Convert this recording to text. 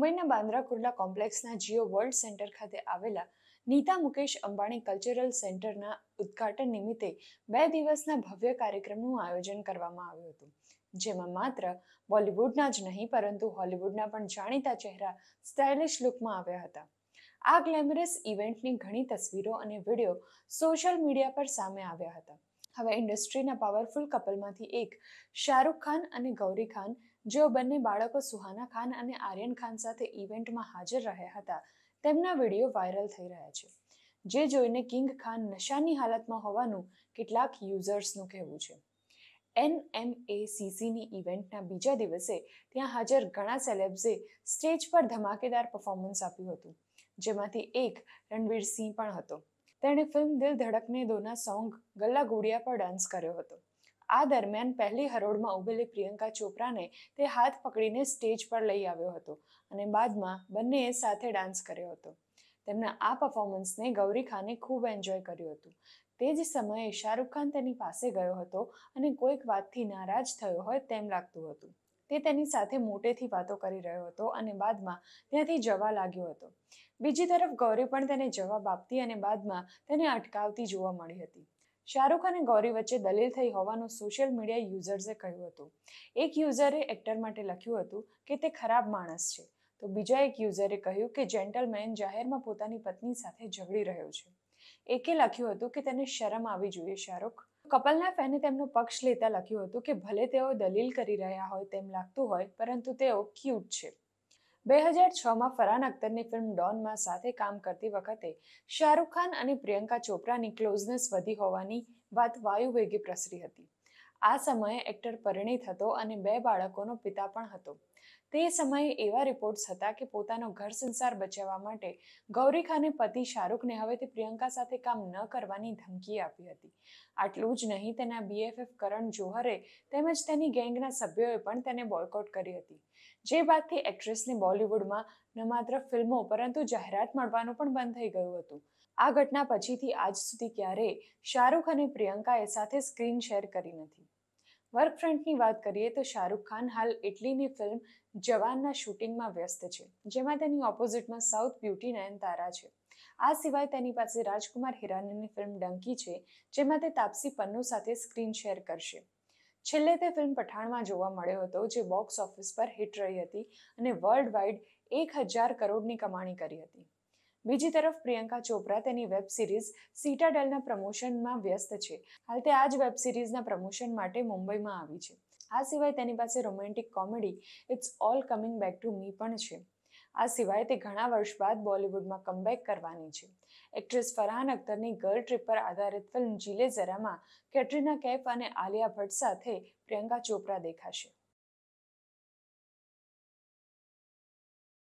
મુંબઈના બાંદ્રા કુર્લા કોમ્પ્લેક્સના Jio World Centre ખાતે આવેલા નીતા મુકેશ અંબાણી કલ્ચરલ સેન્ટરના ઉદ્ઘાટન નિમિત્તે બે દિવસના ભવ્ય કાર્યક્રમનું આયોજન કરવામાં આવ્યું હતું જેમાં માત્ર બોલિવૂડના જ નહીં પરંતુ હોલિવૂડના પણ જાણીતા ચહેરા સ્ટાઇલિશ લુકમાં આવ્યા હતા આ ગ્લેમરસ ઇવેન્ટની ઘણી તસવીરો અને વિડીયો સોશિયલ મીડિયા પર સામે આવ્યા હતા હવે ઇન્ડસ્ટ્રીના પાવરફુલ કપલમાંથી એક શાહરૂખ ખાન અને ગૌરી ખાન જેઓ બંને બાળકો સુહાના ખાન અને આર્યન ખાન સાથે ઇવેન્ટમાં હાજર રહ્યા હતા તેમના વિડીયો વાયરલ થઈ રહ્યા છે જે જોઈને કિંગ ખાન નશાની હાલતમાં હોવાનું કેટલાક યુઝર્સનું કહેવું છે એન એમ એ સીસીની ઇવેન્ટના બીજા દિવસે ત્યાં હાજર ઘણા સેલેબ્સે સ્ટેજ પર ધમાકેદાર પરફોર્મન્સ આપ્યું હતું જેમાંથી એક રણવીર સિંહ પણ હતો તેણે ફિલ્મ દિલ ધડકને દોના સોંગ ગલ્લા ગુડિયા પર ડાન્સ કર્યો હતો આ દરમિયાન પહેલી હરોળમાં ઉભેલી પ્રિયંકા ચોપરાને તે હાથ પકડીને સ્ટેજ પર લઈ આવ્યો હતો અને બાદમાં બંનેએ સાથે ડાન્સ કર્યો હતો તેમના આ પરફોર્મન્સને ગૌરી ખાને ખૂબ એન્જોય કર્યું હતું તે જ સમયે શાહરૂખ ખાન તેની પાસે ગયો હતો અને કોઈક વાતથી નારાજ થયો હોય તેમ લાગતું હતું તે તેની સાથે મોટેથી વાતો કરી રહ્યો હતો અને બાદમાં ત્યાંથી જવા લાગ્યો હતો બીજી તરફ ગૌરી પણ તેને જવાબ આપતી અને બાદમાં તેને અટકાવતી જોવા મળી હતી શાહરૂખ અને ગૌરી વચ્ચે દલીલ થઈ હોવાનું સોશિયલ મીડિયા યુઝર્સે કહ્યું હતું એક યુઝરે એક્ટર માટે લખ્યું હતું કે તે ખરાબ માણસ છે તો બીજા એક યુઝરે કહ્યું કે જેન્ટલમેન જાહેરમાં પોતાની પત્ની સાથે ઝઘડી રહ્યો છે એકે લખ્યું હતું કે તેને શરમ આવી જોઈએ શાહરૂખ કપલના ફેને તેમનો પક્ષ લેતા લખ્યું હતું કે ભલે તેઓ દલીલ કરી રહ્યા હોય તેમ લાગતું હોય પરંતુ તેઓ ક્યુટ છે બે હજાર છમાં ફરહાન અખ્તરની ફિલ્મ ડોનમાં સાથે કામ કરતી વખતે શાહરૂખ ખાન અને પ્રિયંકા ચોપરાની ક્લોઝનેસ વધી હોવાની વાત વાયુ વેગે પ્રસરી હતી આ સમયે એક્ટર પરિણીત હતો અને બે બાળકોનો પિતા પણ હતો તે સમયે એવા રિપોર્ટ્સ હતા કે પોતાનો ઘર સંસાર બચાવવા માટે ગૌરી ખાને પતિ શાહરૂખને હવેથી પ્રિયંકા સાથે કામ ન કરવાની ધમકી આપી હતી આટલું જ નહીં તેના બીએફએફ કરણ જોહરે તેમજ તેની ગેંગના સભ્યોએ પણ તેને બોયકોટ કરી હતી જે બાદથી એક્ટ્રેસને બોલિવૂડમાં ન માત્ર ફિલ્મો પરંતુ જાહેરાત મળવાનું પણ બંધ થઈ ગયું હતું આ ઘટના પછીથી આજ સુધી ક્યારેય શાહરૂખ અને પ્રિયંકાએ સાથે સ્ક્રીન શેર કરી નથી વર્કફ્રન્ટની વાત કરીએ તો શાહરૂખ ખાન હાલ ઇટલીની ફિલ્મ જવાનના શૂટિંગમાં વ્યસ્ત છે જેમાં તેની ઓપોઝિટમાં સાઉથ બ્યુટી નયનતારા છે આ સિવાય તેની પાસે રાજકુમાર હિરાનીની ફિલ્મ ડંકી છે જેમાં તે તાપસી પન્નુ સાથે સ્ક્રીન શેર કરશે છેલ્લે તે ફિલ્મ પઠાણમાં જોવા મળ્યો હતો જે બોક્સ ઓફિસ પર હિટ રહી હતી અને વર્લ્ડ વાઇડ એક હજાર કરોડની કમાણી કરી હતી બીજી તરફ પ્રિયંકા ચોપરા તેની વેબ સિરીઝ સિટાડેલના પ્રમોશનમાં વ્યસ્ત છે હાલ તે આ જ વેબ સિરીઝના પ્રમોશન માટે મુંબઈમાં આવી છે આ સિવાય તેની પાસે romantic comedy it's all coming back to me પણ છે આ સિવાય તે ઘણા વર્ષ બાદ બોલિવૂડમાં કમબેક કરવાની છે એક્ટ્રેસ ફરહાન અખ્તરની ગર્લ ટ્રીપ પર આધારિત ફિલ્મ જીલે ઝરામાં કેટરીના કૈફ અને આલિયા ભટ્ટ સાથે પ્રિયંકા ચોપરા દેખાશે